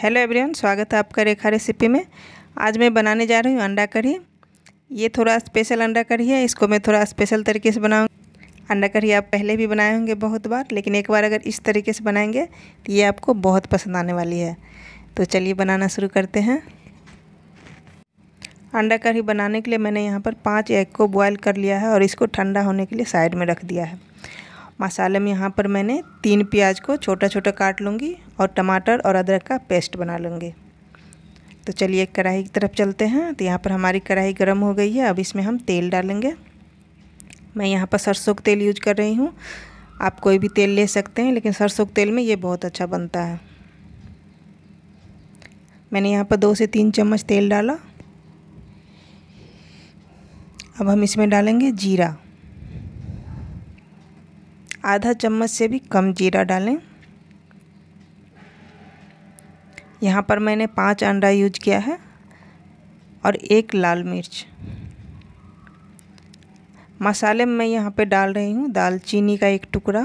hello everyone स्वागत है आपका रेखा रेसिपी में आज मैं बनाने जा रही हूँ अंडा करी ये थोड़ा स्पेशल अंडा करी है इसको मैं थोड़ा स्पेशल तरीके से बनाऊँगी अंडा करी आप पहले भी बनाए होंगे बहुत बार लेकिन एक बार अगर इस तरीके से बनाएंगे तो ये आपको बहुत पसंद आने वाली है तो चलिए बनाना शुरू करते हैं अंडा करी बनाने के लिए मैंने यहाँ पर पाँच एग को बॉयल कर लिया है और इसको ठंडा होने के लिए साइड में रख दिया है मसाले में यहाँ पर मैंने तीन प्याज को छोटा छोटा काट लूँगी और टमाटर और अदरक का पेस्ट बना लूँगी तो चलिए कढ़ाई की तरफ चलते हैं तो यहाँ पर हमारी कढ़ाई गर्म हो गई है अब इसमें हम तेल डालेंगे मैं यहाँ पर सरसों का तेल यूज कर रही हूँ आप कोई भी तेल ले सकते हैं लेकिन सरसों के तेल में ये बहुत अच्छा बनता है मैंने यहाँ पर दो से तीन चम्मच तेल डाला अब हम इसमें डालेंगे जीरा आधा चम्मच से भी कम जीरा डालें यहाँ पर मैंने पांच अंडा यूज किया है और एक लाल मिर्च मसाले में यहाँ पे डाल रही हूँ दालचीनी का एक टुकड़ा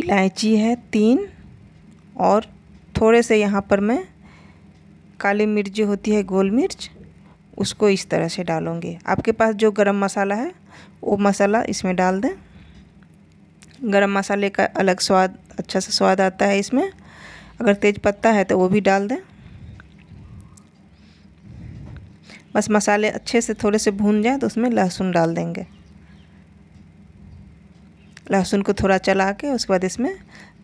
इलायची है तीन और थोड़े से यहाँ पर मैं काली मिर्च जो होती है गोल मिर्च उसको इस तरह से डालूँगी आपके पास जो गरम मसाला है वो मसाला इसमें डाल दें गरम मसाले का अलग स्वाद अच्छा सा स्वाद आता है इसमें अगर तेज पत्ता है तो वो भी डाल दें बस मसाले अच्छे से थोड़े से भून जाए तो उसमें लहसुन डाल देंगे लहसुन को थोड़ा चला के उसके बाद इसमें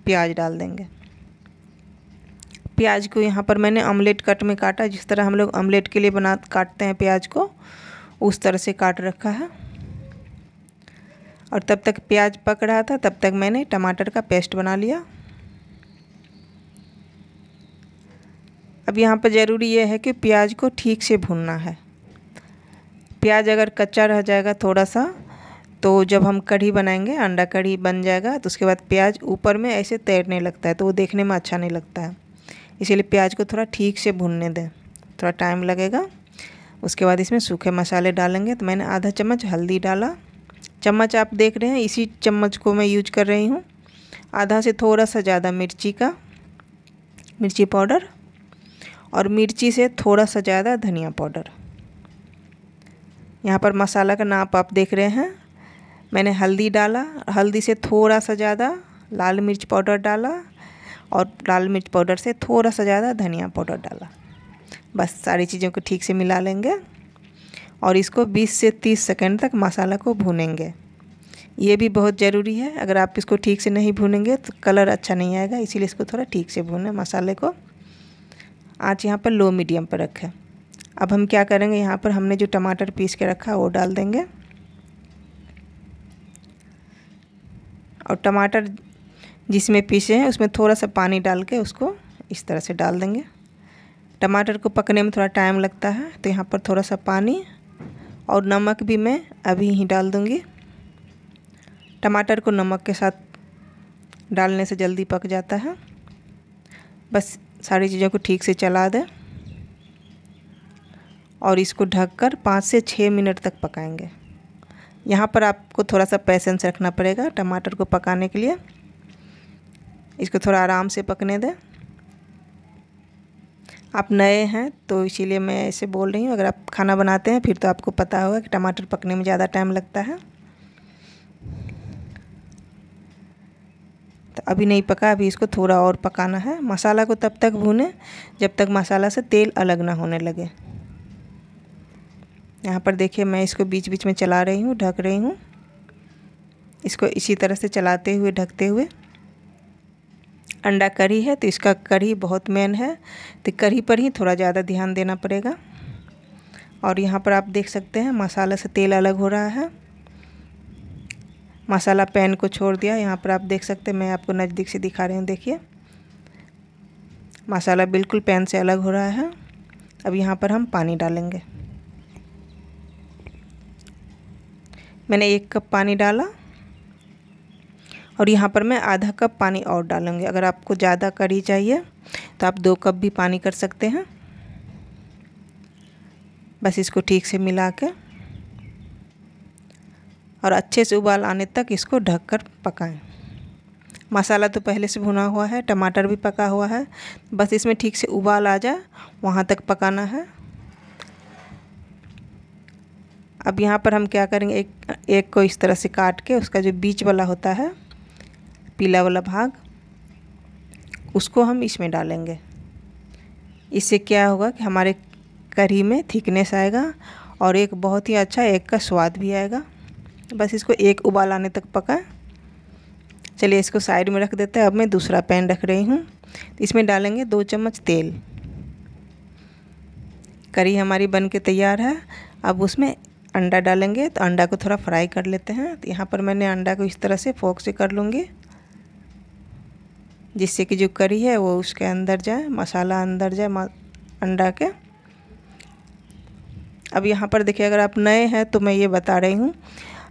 प्याज डाल देंगे प्याज को यहाँ पर मैंने ऑमलेट कट में काटा जिस तरह हम लोग ऑमलेट के लिए बना काटते हैं प्याज को उस तरह से काट रखा है और तब तक प्याज पक रहा था तब तक मैंने टमाटर का पेस्ट बना लिया अब यहाँ पर ज़रूरी यह है कि प्याज को ठीक से भूनना है प्याज अगर कच्चा रह जाएगा थोड़ा सा तो जब हम कढ़ी बनाएंगे अंडा कढ़ी बन जाएगा तो उसके बाद प्याज ऊपर में ऐसे तैरने लगता है तो वो देखने में अच्छा नहीं लगता है इसीलिए प्याज को थोड़ा ठीक से भूनने दें थोड़ा टाइम लगेगा उसके बाद इसमें सूखे मसाले डालेंगे तो मैंने आधा चम्मच हल्दी डाला चम्मच आप देख रहे हैं इसी चम्मच को मैं यूज कर रही हूँ आधा से थोड़ा सा ज़्यादा मिर्ची का मिर्ची पाउडर और मिर्ची से थोड़ा सा ज़्यादा धनिया पाउडर यहाँ पर मसाला का नाप आप देख रहे हैं मैंने हल्दी डाला हल्दी से थोड़ा सा ज़्यादा लाल मिर्च पाउडर डाला और लाल मिर्च पाउडर से थोड़ा सा ज़्यादा धनिया पाउडर डाला बस सारी चीज़ों को ठीक से मिला लेंगे और इसको 20 से 30 सेकंड तक मसाला को भूनेंगे ये भी बहुत ज़रूरी है अगर आप इसको ठीक से नहीं भूनेंगे तो कलर अच्छा नहीं आएगा इसीलिए इसको थोड़ा ठीक से भूनें मसाले को आँच यहाँ पर लो मीडियम पर रखें अब हम क्या करेंगे यहाँ पर हमने जो टमाटर पीस के रखा वो डाल देंगे और टमाटर जिसमें पीसे हैं उसमें थोड़ा सा पानी डाल के उसको इस तरह से डाल देंगे टमाटर को पकने में थोड़ा टाइम लगता है तो यहाँ पर थोड़ा सा पानी और नमक भी मैं अभी ही डाल दूँगी टमाटर को नमक के साथ डालने से जल्दी पक जाता है बस सारी चीज़ों को ठीक से चला दें और इसको ढककर पाँच से छः मिनट तक पकाएंगे यहाँ पर आपको थोड़ा सा पैसेंस रखना पड़ेगा टमाटर को पकाने के लिए इसको थोड़ा आराम से पकने दें आप नए हैं तो इसीलिए मैं ऐसे बोल रही हूँ अगर आप खाना बनाते हैं फिर तो आपको पता होगा कि टमाटर पकने में ज़्यादा टाइम लगता है तो अभी नहीं पका अभी इसको थोड़ा और पकाना है मसाला को तब तक भूने जब तक मसाला से तेल अलग ना होने लगे यहाँ पर देखिए मैं इसको बीच बीच में चला रही हूँ ढक रही हूँ इसको इसी तरह से चलाते हुए ढकते हुए अंडा करी है तो इसका करी बहुत मेन है तो करी पर ही थोड़ा ज़्यादा ध्यान देना पड़ेगा और यहाँ पर आप देख सकते हैं मसाला से तेल अलग हो रहा है मसाला पैन को छोड़ दिया यहाँ पर आप देख सकते हैं मैं आपको नज़दीक से दिखा रही हूँ देखिए मसाला बिल्कुल पैन से अलग हो रहा है अब यहाँ पर हम पानी डालेंगे मैंने एक कप पानी डाला और यहाँ पर मैं आधा कप पानी और डालूँगी अगर आपको ज़्यादा करी चाहिए तो आप दो कप भी पानी कर सकते हैं बस इसको ठीक से मिला के और अच्छे से उबाल आने तक इसको ढक कर पकाएँ मसाला तो पहले से भुना हुआ है टमाटर भी पका हुआ है बस इसमें ठीक से उबाल आ जाए वहाँ तक पकाना है अब यहाँ पर हम क्या करेंगे एक एक को इस तरह से काट के उसका जो बीच वाला होता है पीला वाला भाग उसको हम इसमें डालेंगे इससे क्या होगा कि हमारे करी में थिकनेस आएगा और एक बहुत ही अच्छा एग का स्वाद भी आएगा बस इसको एक उबाल आने तक पका चलिए इसको साइड में रख देते हैं अब मैं दूसरा पैन रख रही हूँ इसमें डालेंगे दो चम्मच तेल करी हमारी बन के तैयार है अब उसमें अंडा डालेंगे तो अंडा को थोड़ा फ्राई कर लेते हैं तो यहाँ पर मैंने अंडा को इस तरह से फोक से कर लूँगी जिससे कि जो करी है वो उसके अंदर जाए मसाला अंदर जाए अंडा के अब यहाँ पर देखिए अगर आप नए हैं तो मैं ये बता रही हूँ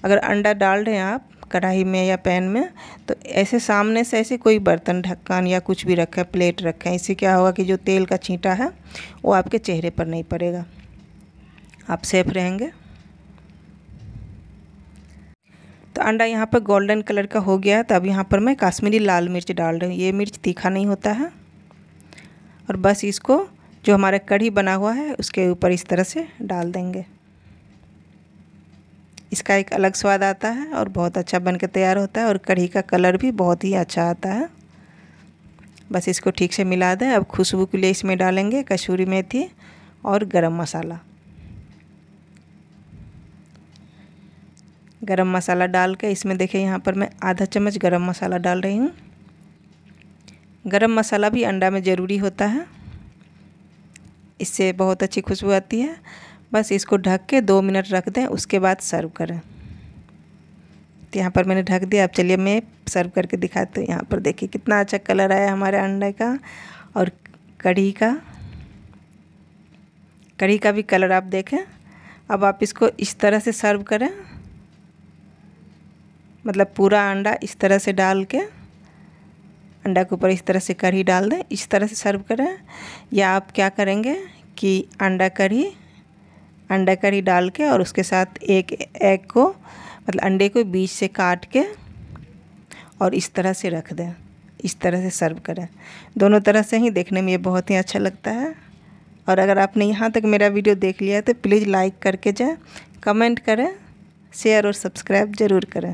अगर अंडा डाल रहे हैं आप कढ़ाई में या पैन में तो ऐसे सामने से ऐसे कोई बर्तन ढक्कन या कुछ भी रखें प्लेट रखें इससे क्या होगा कि जो तेल का छींटा है वो आपके चेहरे पर नहीं पड़ेगा आप सेफ रहेंगे तो अंडा यहाँ पर गोल्डन कलर का हो गया है तो अब यहाँ पर मैं काश्मीरी लाल मिर्च डाल रही हूँ ये मिर्च तीखा नहीं होता है और बस इसको जो हमारा कढ़ी बना हुआ है उसके ऊपर इस तरह से डाल देंगे इसका एक अलग स्वाद आता है और बहुत अच्छा बन तैयार होता है और कढ़ी का कलर भी बहुत ही अच्छा आता है बस इसको ठीक से मिला दें अब खुशबू के लिए इसमें डालेंगे कसूरी मेथी और गरम मसाला गरम मसाला डाल के इसमें देखिए यहाँ पर मैं आधा चम्मच गरम मसाला डाल रही हूँ गरम मसाला भी अंडा में ज़रूरी होता है इससे बहुत अच्छी खुशबू आती है बस इसको ढक के दो मिनट रख दें उसके बाद सर्व करें तो यहाँ पर मैंने ढक दिया अब चलिए मैं सर्व करके दिखाती हूँ यहाँ पर देखिए कितना अच्छा कलर आया हमारे अंडे का और कढ़ी का कढ़ी का भी कलर आप देखें अब आप इसको इस तरह से सर्व करें मतलब पूरा अंडा इस तरह से डाल के अंडा के ऊपर इस तरह से कढ़ी डाल दें इस तरह से सर्व करें या आप क्या करेंगे कि अंडा कढ़ी अंडा कढ़ी डाल के और उसके साथ एक एग को मतलब अंडे को बीच से काट के और इस तरह से रख दें इस तरह से सर्व करें दोनों तरह से ही देखने में ये बहुत ही अच्छा लगता है और अगर आपने यहाँ तक मेरा वीडियो देख लिया है तो प्लीज़ लाइक करके जाए कमेंट करें शेयर और सब्सक्राइब ज़रूर करें